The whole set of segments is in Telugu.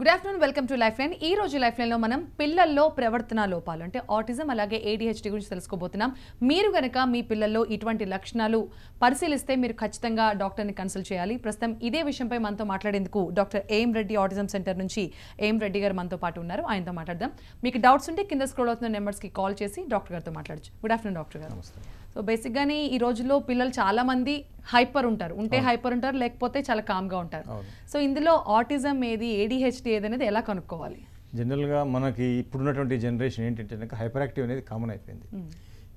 Good afternoon welcome to life line ఈ రోజు లైఫ్ లైన్లో మనం పిల్లల్లో ప్రవర్తన లోపాలు అంటే ఆటిజం అలాగే ఏడిహెచ్డి గురించి తెలుసుకోబోతున్నాం మీరు కనుక మీ పిల్లల్లో ఇటువంటి లక్షణాలు పరిశీలిస్తే మీరు ఖచ్చితంగా డాక్టర్ని కన్సల్ట్ చేయాలి ప్రస్తుతం ఇదే విషయంపై మనతో మాట్లాడేందుకు డాక్టర్ ఏం రెడ్డి ఆటిజం సెంటర్ నుంచి ఏం రెడ్డి గారు మనతో పాటు ఉన్నారు ఆయనతో మాట్లాడదాం మీకు డౌట్స్ ఉంటే కింద స్క్రోల్ అవుతున్న నెంబర్స్కి కాల్ చేసి డాక్టర్ గారితో మాట్లాడచ్చు గుడ్ ఆఫ్టర్నూన్ డాక్టర్ గారు సో బేసిక్గానే ఈ రోజుల్లో పిల్లలు చాలామంది హైపర్ ఉంటారు ఉంటే హైపర్ ఉంటారు లేకపోతే చాలా కామ్గా ఉంటారు సో ఇందులో ఆటిజం ఏది ఏడిహెచ్డి ఏది అనేది ఎలా కనుక్కోవాలి జనరల్గా మనకి ఇప్పుడున్నటువంటి జనరేషన్ ఏంటంటే హైపర్ యాక్టివ్ అనేది కామన్ అయిపోయింది hmm.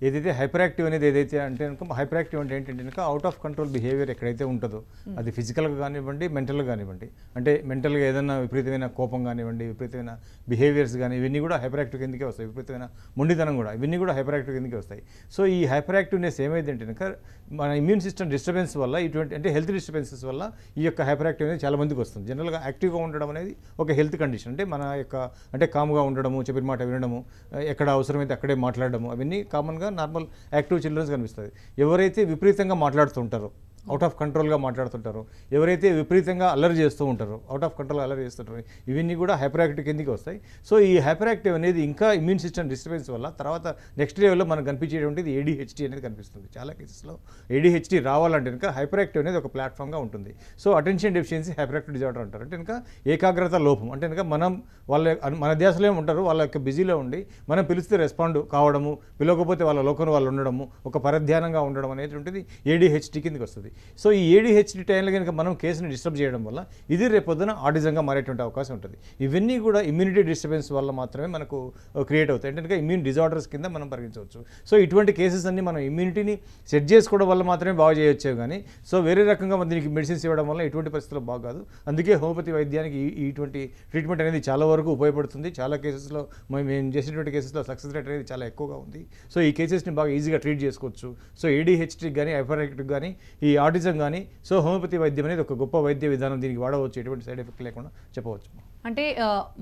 ఏదైతే హైపర్ యాక్టివ్ అనేది ఏదైతే అంటే కనుక హైపర్ యాక్టివ్ అంటే ఏంటంటే కనుక అవుట్ ఆఫ్ కంట్రోల్ బిహేవియర్ ఎక్కడైతే ఉంటుందో hmm. అది ఫిజికల్గా కానివ్వండి మెంటల్గా కానివ్వండి అంటే మెంటల్గా ఏదైనా విపరీతమైన కోపం కానివ్వండి విపరీతమైన బిహేవియర్స్ కానీ ఇవన్నీ కూడా హైపర్ యాక్టివ్ కిందకే వస్తాయి విపరీతమైన మొండితనం కూడా ఇవన్నీ కూడా హైపర్ యాక్టివ్ కిందకే వస్తాయి సో ఈ హైపర్ యాక్టివ్నెస్ ఏమైందంటే కనుక మన ఇమ్యూన్ సిస్టమ్ డిస్టర్బెన్స్ వల్ల ఇటువంటి అంటే హెల్త్ డిస్టర్బెన్సెస్ వల్ల ఈ యొక్క హైపర్ యాక్టివ్ అనేది చాలా మందికి వస్తుంది జనరల్గా యాక్టివ్గా ఉండడం అనేది ఒక హెల్త్ కండిషన్ అంటే మన యొక్క అంటే కామ్గా ఉండడము చెప్పిన మాట వినడము ఎక్కడ అవసరమైతే అక్కడే మాట్లాడడము అవన్నీ కామన్గా నార్మల్ యాక్టివ్ చిల్డ్రన్స్ కనిపిస్తుంది ఎవరైతే విపరీతంగా మాట్లాడుతుంటారో అవుట్ ఆఫ్ కంట్రోల్గా మాట్లాడుతుంటారు ఎవరైతే విపరీతంగా అల్లరి చేస్తూ ఉంటారో అవుట్ ఆఫ్ కంట్రోల్ అలర్ చేస్తుంటారు ఇవన్నీ కూడా హైపర్ యాక్టివ్ కిందకి వస్తాయి సో ఈ హైపర్ యాక్టివ్ అనేది ఇంకా ఇమ్యూన్ సిస్టమ్ డిస్టర్బెన్స్ వల్ల తర్వాత నెక్స్ట్ లెవెల్లో మనకు కనిపించేటువంటిది ఏడీహెచ్డి అనేది కనిపిస్తుంది చాలా కేసెస్లో ఏడీహెచ్డి రావాలంటే కనుక హైపర్ యాక్టివ్ అనేది ఒక ప్లాట్ఫామ్గా ఉంటుంది so attention deficiency hyper active disorder అంటారు అంటే కనుక ఏకాగ్రత లోపం అంటే కనుక మనం వాళ్ళ మన దేశంలో ఉంటారు వాళ్ళ యొక్క బిజీలో ఉండి మనం పిలిస్తే రెస్పాండ్ కావడము పిలవకపోతే వాళ్ళ లోకం వాళ్ళు ఉండడము ఒక పరధ్యానంగా ఉండడం అనేటువంటిది ఏడీహెచ్డి కిందకి వస్తుంది ఉంటుంది సో ఈ ఏడీహెచ్డి టైంలో కనుక మనం కేసుని డిస్టర్బ్ చేయడం వల్ల ఇది రేపొద్దున ఆటిజంగా మారేటువంటి అవకాశం ఉంటుంది ఇవన్నీ కూడా ఇమ్యూనిటీ డిస్టర్బెన్స్ వల్ల మాత్రమే మనకు క్రియేట్ అవుతాయి ఏంటంటే ఇమ్యూన్ డిజార్డర్స్ కింద మనం పరిగణించవచ్చు సో ఇటువంటి కేసెస్ అన్ని మనం ఇమ్యూనిటీని సెట్ చేసుకోవడం వల్ల మాత్రమే బాగు చేయొచ్చు కానీ సో వేరే రకంగా దీనికి మెడిసిన్స్ ఇవ్వడం వల్ల ఎటువంటి పరిస్థితులు బాగాదు అందుకే హోమియోపతి వైద్యానికి ఇటువంటి ట్రీట్మెంట్ అనేది చాలా వరకు ఉపయోగపడుతుంది చాలా కేసెస్లో మేము చేసినటువంటి కేసెస్లో సక్సెస్ రేట్ అనేది చాలా ఎక్కువగా ఉంది సో ఈ కేసెస్ని బాగా ఈజీగా ట్రీట్ చేసుకోవచ్చు సో ఏడీహెచ్టీకి కానీ హైపర్హెక్టిక్ కానీ ఈ ఆటిజం కానీ సో హోమియోపతి వైద్యం అనేది ఒక గొప్ప వైద్య విధానం దీనికి వాడవచ్చు ఎటువంటి సైడ్ ఎఫెక్ట్ లేకుండా చెప్పవచ్చు అంటే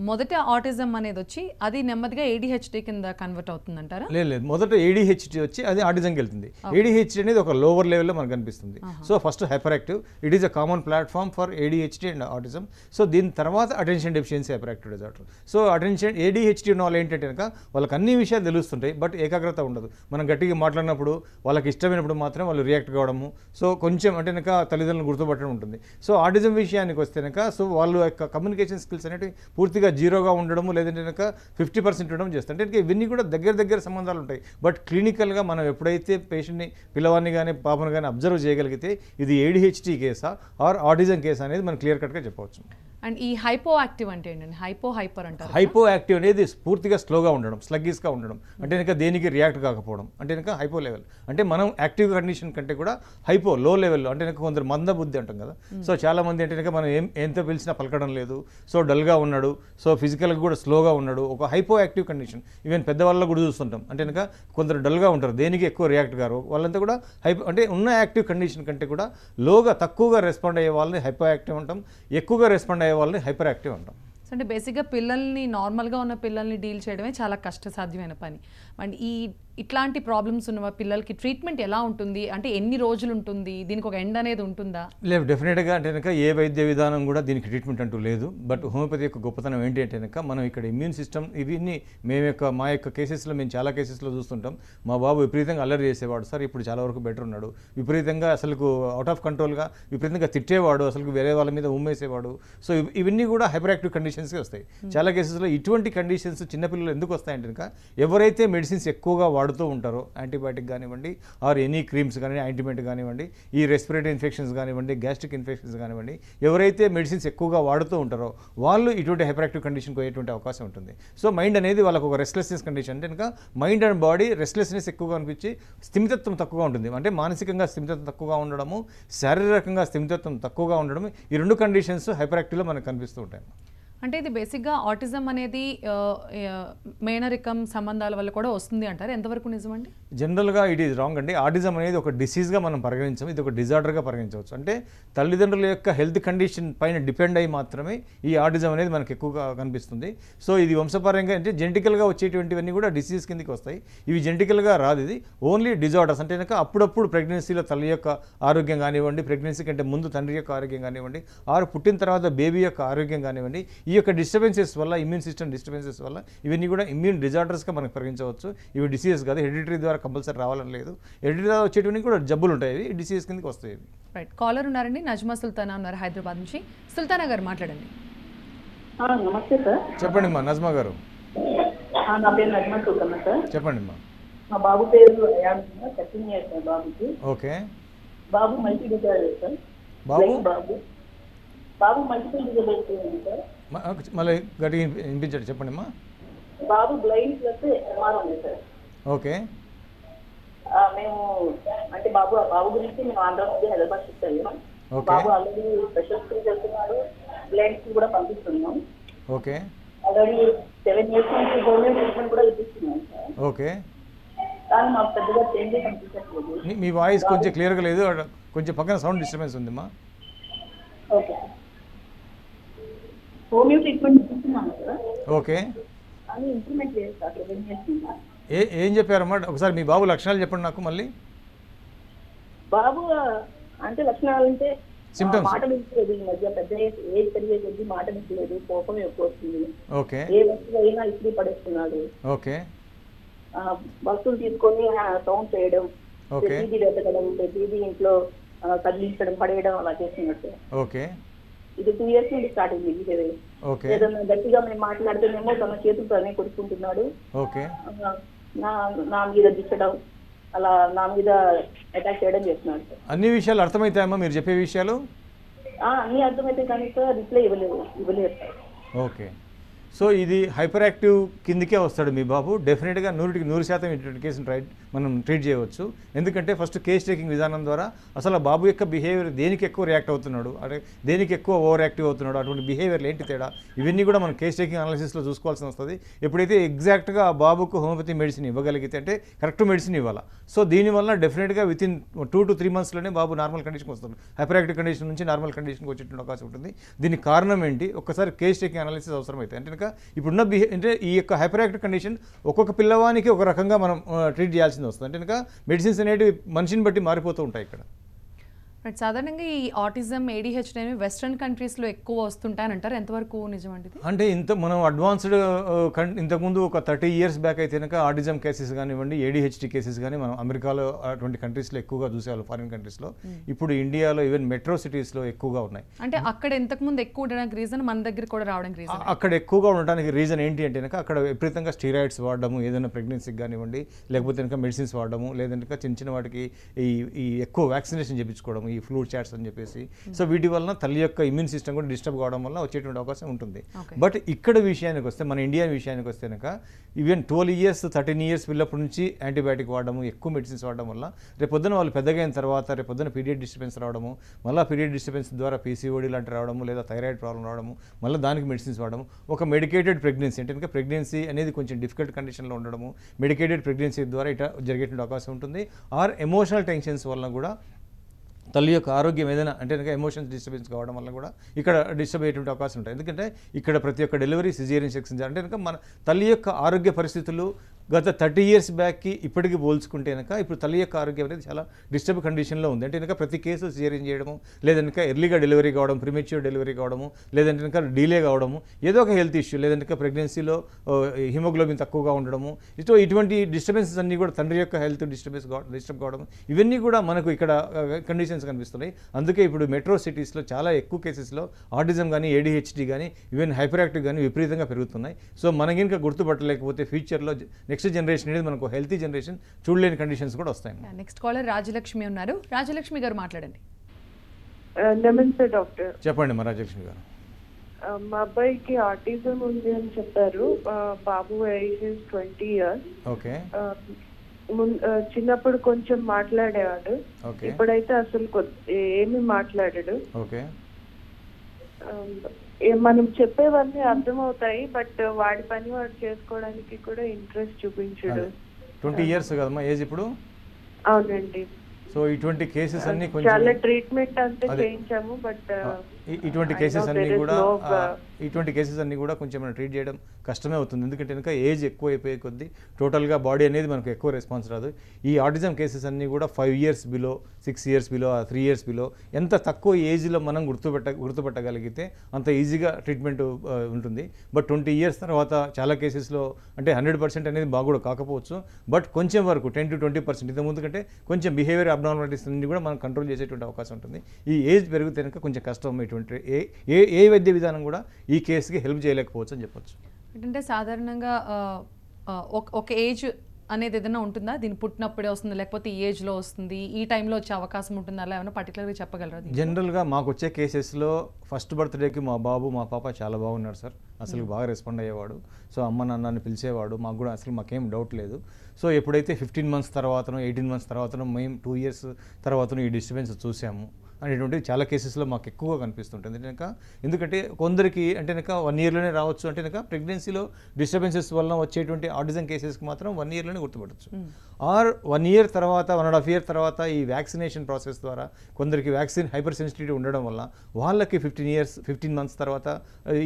మొదట ఆటిజం అనేది వచ్చి అది నెమ్మదిగా ఏడిహెచ్డి కింద కన్వర్ట్ అవుతుంది అంటారా లేదు లేదు మొదట ఏడిహెచ్డి వచ్చి అది ఆటిజం వెళ్తుంది ఏడిహెచ్డి అనేది ఒక లోవర్ లెవెల్లో మనకు కనిపిస్తుంది so first hyper active it is a common platform for ADHD and autism so దీని తర్వాత attention deficiency hyper active disorder so attention ADHD ఉన్న వాళ్ళు ఏంటంటే కనుక వాళ్ళకి అన్ని విషయాలు తెలుస్తుంటాయి బట్ ఏకాగ్రత ఉండదు మనం గట్టిగా మాట్లాడినప్పుడు వాళ్ళకి ఇష్టమైనప్పుడు మాత్రం వాళ్ళు రియాక్ట్ కావడము సో కొంచెం అంటే కనుక తల్లిదండ్రులు గుర్తుపట్టడం ఉంటుంది సో ఆటిజం విషయానికి వస్తే కనుక సో వాళ్ళు యొక్క కమ్యూనికేషన్ స్కిల్స్ అనేవి పూర్తిగా జీరోగా ఉండడము లేదంటే కనుక ఫిఫ్టీ పర్సెంట్ ఉండడం చేస్తాం అంటే ఇవన్నీ కూడా దగ్గర దగ్గర సంబంధాలు ఉంటాయి బట్ క్లినికల్గా మనం ఎప్పుడైతే పేషెంట్ని పిల్లవాడిని కానీ పాపను కానీ అబ్జర్వ్ చేయగలిగితే ఇది ఏడిహెచ్డి కేసా ఆర్ ఆటిజం కేసా అనేది మనం క్లియర్ కట్గా చెప్పవచ్చు అండ్ ఈ హైపో యాక్టివ్ అంటే ఏంటండి హైపో హైపర్ అంటారు హైపో యాక్టివ్ అనేది పూర్తిగా స్లోగా ఉండడం స్లగ్గీస్గా ఉండడం అంటే ఇంకా దేనికి రియాక్ట్ కాకపోవడం అంటే ఇంకా హైపో లెవెల్ అంటే మనం యాక్టివ్ కండిషన్ కంటే కూడా హైపో లో లెవెల్లో అంటే ఇంకా కొందరు మంద బుద్ధి అంటాం కదా సో చాలామంది అంటే ఇంకా మనం ఏం ఎంత పిలిచినా పలకడం లేదు సో డల్గా ఉన్నాడు సో ఫిజికల్గా కూడా స్లోగా ఉన్నాడు ఒక హైపో యాక్టివ్ కండిషన్ ఈవెన్ పెద్దవాళ్ళలో కూడా చూస్తుంటాం అంటే ఇంకా కొందరు డల్గా ఉంటారు దేనికి ఎక్కువ రియాక్ట్ కారు వాళ్ళంతా కూడా హైపో అంటే ఉన్న యాక్టివ్ కండిషన్ కంటే కూడా లోగా తక్కువగా రెస్పాండ్ అయ్యే వాళ్ళని హైపో యాక్టివ్ అంటాం ఎక్కువగా రెస్పాండ్ అయ్యే వాళ్ళని హైపర్ యాక్టివ్ ఉంటాం అంటే బేసిక్గా పిల్లల్ని నార్మల్గా ఉన్న పిల్లల్ని డీల్ చేయడమే చాలా కష్టసాధ్యమైన పని అండ్ ఈ ఇట్లాంటి ప్రాబ్లమ్స్ ఉన్న పిల్లలకి ట్రీట్మెంట్ ఎలా ఉంటుంది అంటే ఎన్ని రోజులు ఉంటుంది దీనికి ఒక ఎండ్ అనేది ఉంటుందా లేదు డెఫినెట్గా అంటే కనుక ఏ వైద్య విధానం కూడా దీనికి ట్రీట్మెంట్ అంటూ లేదు బట్ హోమియోపతి యొక్క గొప్పతనం ఏంటి అంటే కనుక మనం ఇక్కడ ఇమ్యూన్ సిస్టమ్ ఇవన్నీ మేము యొక్క మా యొక్క కేసెస్లో మేము చాలా కేసెస్లో చూస్తుంటాం మా బాబు విపరీతంగా అల్లరి చేసేవాడు సార్ ఇప్పుడు చాలా వరకు బెటర్ ఉన్నాడు విపరీతంగా అసలు అవుట్ ఆఫ్ కంట్రోల్గా విపరీతంగా తిట్టేవాడు అసలు వేరే వాళ్ళ మీద ఉమ్మేసేవాడు సో ఇవన్నీ కూడా హైపర్ యాక్టివ్ కండిషన్స్కి వస్తాయి hmm. చాలా కేసెస్లో ఇటువంటి కండిషన్స్ చిన్నపిల్లలు ఎందుకు వస్తాయంటే కనుక ఎవరైతే మెడిసిన్ మెడిసిన్స్ ఎక్కువగా వాడుతూ ఉంటారో యాంటీబయాటిక్ కానివ్వండి ఆర్ ఎనీ క్రీమ్స్ కానీ యాంటీమెంట్ కానివ్వండి ఈ రెస్పిరేటరీ ఇన్ఫెక్షన్స్ కానివ్వండి గ్యాస్ట్రిక్ ఇన్ఫెక్షన్స్ కానివ్వండి ఎవరైతే మెడిసిన్స్ ఎక్కువగా వాడుతూ ఉంటారో వాళ్ళు ఇటువంటి హైపరాక్టివ్ కండిషన్కి పోయేటువంటి అవకాశం ఉంటుంది సో మైండ్ అనేది వాళ్ళకు ఒక రెస్లెస్నెస్ కండిషన్ అంటే కనుక మైండ్ అండ్ బాడీ రెస్లెస్నెస్ ఎక్కువగా అనిపించి స్థిమితత్వం తక్కువగా ఉంటుంది అంటే మానసికంగా స్థిమితత్వం తక్కువగా ఉండడము శారీరకంగా స్థిమితత్వం తక్కువగా ఉండడం ఈ రెండు కండిషన్స్ హైపరాక్టివ్లో మనకు కనిపిస్తూ ఉంటాయి అంటే ఇది బేసిక్గా ఆటిజం అనేది మేనరికం సంబంధాల వల్ల కూడా వస్తుంది అంటారు ఎంతవరకు నిజమండి జనరల్గా ఇట్ ఈజ్ రాంగ్ అండి ఆటిజం అనేది ఒక డిసీజ్గా మనం పరిగణించాము ఇది ఒక డిజార్డర్గా పరిగణించవచ్చు అంటే తల్లిదండ్రుల యొక్క హెల్త్ కండిషన్ పైన డిపెండ్ అయ్యి మాత్రమే ఈ ఆటిజం అనేది మనకు ఎక్కువగా కనిపిస్తుంది సో ఇది వంశపరంగా అంటే జెంటికల్గా వచ్చేటువంటివన్నీ కూడా డిసీజ్ కిందకి వస్తాయి ఇవి జెంటికల్గా రాదు ఇది ఓన్లీ డిజార్డర్స్ అంటే కనుక అప్పుడప్పుడు ప్రెగ్నెన్సీలో తల్లి యొక్క ఆరోగ్యం కానివ్వండి ప్రెగ్నెన్సీ కంటే ముందు తండ్రి యొక్క ఆరోగ్యం కానివ్వండి ఆరు పుట్టిన తర్వాత బేబీ యొక్క ఆరోగ్యం కానివ్వండి ఈ యొక్క డిస్టర్బెన్సెస్ వల్ల ఇమ్యూన్ సిస్టమ్ డిస్టర్బెన్సెస్ వల్ల ఇవన్నీ కూడా ఇమ్యూన్ డిజార్డర్స్గా మనకు పరిగించవచ్చు ఇవి డిసీజెస్ కాదు హెడిటరీ ద్వారా కంపల్సరీ రావాలని లేదు హెడిటరీ ద్వారా వచ్చేటువంటి కూడా జబ్బులు ఉంటాయి ఇవి డిసీజెస్ కిందకి వస్తాయి రైట్ కాలర్ ఉన్నారండి నజ్మా సుల్తానా ఉన్నారు హైదరాబాద్ నుంచి సుల్తానా గారు మాట్లాడండి నమస్తే సార్ చెప్పండి మా నజ్మా గారు నా పేరు నజ్మా సుల్తానా సార్ చెప్పండి మా మా బాబు పేరు థర్టీన్ ఇయర్స్ సార్ బాబుకి ఓకే బాబు మల్టీ డిజాబిలిటీ సార్ బాబు బాబు బాబు మల్టిపుల్ డిజాబిలిటీ సార్ మళ్ళీ గట్టి వినిపించండి చెప్పండి అమ్మా బాబు బ్లైండ్ ప్లస్ ఎంఆర్ ఉంది సార్ ఓకే మేము అంటే బాబు బాబు గురించి మేము ఆంధ్ర నుండి హైదరాబాద్ షిఫ్ట్ అయ్యాం బాబు ఆల్రెడీ స్పెషల్ స్కూల్ వెళ్తున్నాడు బ్లైండ్ స్కూల్ కూడా పంపిస్తున్నాం ఓకే ఆల్రెడీ సెవెన్ ఇయర్స్ నుంచి గవర్నమెంట్ ట్రీట్మెంట్ కూడా ఇప్పిస్తున్నాం ఓకే కానీ మాకు పెద్దగా చేంజ్ కనిపించట్లేదు మీ వాయిస్ కొంచెం క్లియర్గా లేదు కొంచెం పక్కన సౌండ్ డిస్టర్బెన్స్ ఉందమ్మా ఓకే హోమియో ట్రీట్మెంట్ ఇస్తున్నాను ఓకే అది ఇంప్రూవ్మెంట్ లేదు సార్ ఏ ఏం చెప్పారమ్మా ఒకసారి మీ బాబు లక్షణాలు చెప్పండి నాకు మళ్ళీ బాబు అంటే లక్షణాలు అంటే సిమ్టమ్స్ మాట మించలేదు ఈ మధ్య పెద్ద ఏజ్ పెరిగేది మాట మించలేదు కోపం ఎక్కువ వస్తుంది ఓకే ఏ వస్తువు అయినా ఇస్త్రీ పడేస్తున్నాడు ఓకే వస్తువులు తీసుకొని సౌండ్ చేయడం ప్రతిదీ వెతకడం ప్రతిదీ ఇంట్లో కదిలించడం పడేయడం అలా చేస్తున్నట్టు ఓకే ఇది టూ ఇయర్స్ నుండి స్టార్ట్ అయింది బిహేవియర్ ఏదన్నా గట్టిగా మేము మాట్లాడుతున్నామో తన చేతులతోనే కొట్టుకుంటున్నాడు నా నా మీద దిచ్చడం అలా నా మీద అటాక్ చేయడం చేస్తున్నాడు అన్ని విషయాలు అర్థమవుతాయమ్మా మీరు చెప్పే విషయాలు అన్ని అర్థమైతే కానీ రిప్లై ఇవ్వలేదు ఇవ్వలేదు ఓకే సో ఇది హైపర్ యాక్టివ్ కిందకే వస్తాడు మీ బాబు డెఫినెట్గా నూరుకి నూరు శాతం ఇటువంటి కేసును ట్రై మనం ట్రీట్ చేయవచ్చు ఎందుకంటే ఫస్ట్ కేస్ టేకింగ్ విధానం ద్వారా అసలు బాబు యొక్క బిహేవియర్ దేనికి ఎక్కువ రియాక్ట్ అవుతున్నాడు అంటే దేనికి ఎక్కువ ఓవర్ యాక్టివ్ అవుతున్నాడు అటువంటి బిహేవియర్లు ఏంటి తేడా ఇవన్నీ కూడా మనం కేస్ టేకింగ్ అనాలిసిస్లో చూసుకోవాల్సి వస్తుంది ఎప్పుడైతే ఎగ్జాక్ట్గా బాబుకు హోమియోపతి మెడిసిన్ ఇవ్వగలిగితే అంటే కరెక్ట్ మెడిసిన్ ఇవ్వాలి సో దీనివల్ల డెఫినెట్గా within two to three మంత్స్లోనే బాబు నార్మల్ కండిషన్కి వస్తాడు హైపర్ యాక్టివ్ కండిషన్ నుంచి నార్మల్ కండిషన్కి వచ్చేటువంటి అవకాశం ఉంటుంది దీనికి కారణం ఏంటి ఒకసారి కేస్ టేకింగ్ అనాలిసిస్ అవసరం అయితే అంటే ఇప్పుడున్న బిహే అంటే ఈ యొక్క హైపర్ యాక్టివ్ కండిషన్ ఒక్కొక్క పిల్లవానికి ఒక రకంగా మనం ట్రీట్ చేయాల్సింది వస్తుంది అంటే కనుక మెడిసిన్స్ అనేవి మనిషిని బట్టి మారిపోతూ ఉంటాయి ఇక్కడ బట్ సాధారణంగా ఈ ఆటిజం ఏడిహెచ్డి అనేవి వెస్ట్రన్ కంట్రీస్లో ఎక్కువ వస్తుంటాయని అంటారు ఎంతవరకు నిజం అండి అంటే ఇంత మనం అడ్వాన్స్డ్ uh, ఇంతకుముందు ఒక థర్టీ ఇయర్స్ బ్యాక్ అయితే కనుక ఆటిజం కేసెస్ కానివ్వండి ఏడిహెచ్డి కేసెస్ కానీ మనం అమెరికాలో అటువంటి కంట్రీస్లో ఎక్కువగా చూసేవాళ్ళు ఫారిన్ కంట్రీస్లో ఇప్పుడు ఇండియాలో ఈవెన్ మెట్రో సిటీస్లో ఎక్కువగా ఉన్నాయి అంటే అక్కడ ఇంతకుముందు ఎక్కువ ఉండడానికి రీజన్ మన దగ్గర కూడా రావడానికి రీజన్ అక్కడ ఎక్కువగా ఉండడానికి రీజన్ ఏంటి అంటే కనుక అక్కడ విపరీతంగా స్టీరాయిడ్స్ వాడడము ఏదైనా ప్రెగ్నెన్సీకి కానివ్వండి లేకపోతే కనుక మెడిసిన్స్ వాడడము లేదంటే చిన్న చిన్న వాటికి ఈ ఈ ఎక్కువ వ్యాక్సినేషన్ చేయించుకోవడం ఈ ఈ ఫ్లూ చాట్స్ అని చెప్పేసి సో వీటి వలన తల్లి యొక్క ఇమ్యూన్ సిస్టమ్ కూడా డిస్టర్బ్ కావడం వల్ల వచ్చేటువంటి అవకాశం ఉంటుంది బట్ ఇక్కడ విషయానికి వస్తే మన ఇండియా విషయానికి వస్తే కనుక even twelve years thirteen years పిల్లప్పటి నుంచి యాంటీబయాటిక్ వాడడము ఎక్కువ మెడిసిన్స్ వాడడం వల్ల రేపు పొద్దున వాళ్ళు పెద్దగా అయిన తర్వాత రేపు పొద్దున పీరియడ్ డిస్టర్బెన్స్ రావడము మళ్ళీ పీరియడ్ డిస్టర్బెన్స్ ద్వారా పీసీఓడి లాంటి రావడము లేదా థైరాయిడ్ ప్రాబ్లం రావడము మళ్ళీ దానికి మెడిసిన్స్ వాడము ఒక మెడికేటెడ్ ప్రెగ్నెన్సీ అంటే ఇంకా ప్రెగ్నెన్సీ అనేది కొంచెం డిఫికల్ట్ కండిషన్లో ఉండడము మెడికేటెడ్ ప్రెగ్నెన్సీ ద్వారా ఇట్లా జరిగేటువంటి అవకాశం ఉంటుంది ఆర్ ఎమోషనల్ టెన్షన్స్ వల్ల కూడా తల్లి యొక్క ఆరోగ్యం ఏదైనా అంటే కనుక ఎమోషన్స్ డిస్టర్బెన్స్ కావడం వల్ల కూడా ఇక్కడ డిస్టర్బ్ అయ్యేటువంటి అవకాశం ఉంటాయి ఎందుకంటే ఇక్కడ ప్రతి ఒక్క డెలివరీ సిజేరియన్ సెక్షన్ అంటే కనుక మన తల్లి యొక్క ఆరోగ్య పరిస్థితులు గత థర్టీ ఇయర్స్ బ్యాక్కి ఇప్పటికి పోల్చుకుంటే కనుక ఇప్పుడు తల్లి యొక్క ఆరోగ్యం అనేది చాలా డిస్టర్బ్ కండిషన్లో ఉంది అంటే కనుక ప్రతి కేసు సిజరియన్ చేయడము లేదంటే ఎర్లీగా డెలివరీ కావడం ప్రిమేచ్యూర్ డెలివరీ కావడము లేదంటే కనుక డిలే కావడము ఏదో ఒక హెల్త్ ఇష్యూ లేదంటే ప్రెగ్నెన్సీలో హిమోగ్లోబిన్ తక్కువగా ఉండడము ఇటో ఇటువంటి డిస్టర్బెన్సెస్ అన్నీ కూడా తండ్రి యొక్క హెల్త్ డిస్టర్బెన్స్ డిస్టర్బ్ కావడం ఇవన్నీ కూడా మనకు ఇక్కడ కండిషన్స్ కనిపిస్తున్నాయి అందుకే ఇప్పుడు మెట్రో సిటీస్లో చాలా ఎక్కువ కేసెస్లో ఆర్టిజం కానీ ఏడిహెచ్డి కానీ ఈవెన్ హైపర్ యాక్టివ్ కానీ విపరీతంగా పెరుగుతున్నాయి సో మనకి ఇంకా గుర్తుపట్టలేకపోతే ఫ్యూచర్లో నెక్స్ట్ జనరేషన్ అనేది మనకు హెల్తీ జనరేషన్ చూడలేని కండిషన్స్ కూడా వస్తాయి నెక్స్ట్ కాలర్ రాజలక్ష్మి ఉన్నారు రాజలక్ష్మి గారు మాట్లాడండి నమస్తే uh, డాక్టర్ చెప్పండి మా రాజలక్ష్మి గారు uh, మా అబ్బాయికి ఆర్టిజం ఉంది అని చెప్పారు uh, బాబు age is twenty years okay చిన్నప్పుడు కొంచెం మాట్లాడేవాడు ఇప్పుడైతే అసలు ఏమి మాట్లాడాడు ఓకే um, మనం చెప్పేవన్నీ అర్థమవుతాయి బట్ వాడి పని వాడు చేసుకోవడానికి కూడా ఇంట్రెస్ట్ చూపించడు ట్వంటీ ఇయర్స్ కదమ్మా ఏజ్ ఇప్పుడు అవునండి సో ఇటువంటి కేసెస్ అన్ని కొంచెం చాలా ట్రీట్మెంట్ అంతా చేయించాము బట్ ఇటువంటి కేసెస్ అన్ని కూడా uh, ఇటువంటి కేసెస్ అన్ని కూడా కొంచెం మనం ట్రీట్ చేయడం కష్టమే అవుతుంది ఎందుకంటే కనుక ఏజ్ ఎక్కువ అయిపోయే కొద్దీ టోటల్గా బాడీ అనేది మనకు ఎక్కువ రెస్పాన్స్ రాదు ఈ ఆటిజం కేసెస్ అన్ని కూడా five years below six years below three years below ఎంత తక్కువ ఏజ్లో మనం గుర్తుపెట్ట గుర్తుపెట్టగలిగితే అంత ఈజీగా ట్రీట్మెంట్ ఉంటుంది బట్ ట్వంటీ ఇయర్స్ తర్వాత చాలా కేసెస్లో అంటే హండ్రెడ్ పర్సెంట్ అనేది బాగుడు కాకపోవచ్చు బట్ కొంచెం వరకు టెన్ టు ట్వంటీ పర్సెంట్ ముందు కంటే కొంచెం బిహేవియర్ అబ్నార్మాలిటీస్ అన్ని కూడా మనం కంట్రోల్ చేసేటువంటి అవకాశం ఉంటుంది ఈ ఏజ్ పెరిగితే కనుక కొంచెం కష్టం ఇటువంటి ఉన్నటువంటి ఏ ఏ ఏ వైద్య విధానం కూడా ఈ కేసుకి హెల్ప్ చేయలేకపోవచ్చు అని చెప్పొచ్చు అంటే సాధారణంగా ఒక ఏజ్ అనేది ఏదైనా ఉంటుందా దీన్ని పుట్టినప్పుడే వస్తుంది లేకపోతే ఈ ఏజ్లో వస్తుంది ఈ టైంలో వచ్చే అవకాశం ఉంటుందా అలా ఏమైనా పర్టికులర్గా చెప్పగలరా జనరల్గా మాకు వచ్చే కేసెస్లో ఫస్ట్ బర్త్డేకి మా బాబు మా పాప చాలా బాగున్నారు సార్ అసలు బాగా రెస్పాండ్ అయ్యేవాడు సో అమ్మ నాన్నని పిలిచేవాడు మాకు కూడా అసలు మాకేం డౌట్ లేదు సో ఎప్పుడైతే ఫిఫ్టీన్ మంత్స్ తర్వాతనో ఎయిటీన్ మంత్స్ తర్వాతనో మేము టూ ఇయర్స్ తర్వాతనో ఈ డిస్టర్బెన్స్ చూసాము అనేటువంటిది చాలా కేసెస్లో మాకు ఎక్కువగా కనిపిస్తుంటుంది కనుక ఎందుకంటే కొందరికి అంటే కనుక వన్ ఇయర్లోనే రావచ్చు అంటే కనుక ప్రెగ్నెన్సీలో డిస్టర్బెన్సెస్ వల్ల వచ్చేటువంటి ఆటిజం కేసెస్కి మాత్రం వన్ ఇయర్లోనే గుర్తుపట్టచ్చు ఆర్ hmm. వన్ ఇయర్ తర్వాత వన్ అండ్ హాఫ్ ఇయర్ తర్వాత ఈ వ్యాక్సినేషన్ ప్రాసెస్ ద్వారా కొందరికి వ్యాక్సిన్ హైపర్ సెన్సిటివిటీ ఉండడం వల్ల వాళ్ళకి ఫిఫ్టీన్ ఇయర్స్ ఫిఫ్టీన్ మంత్స్ తర్వాత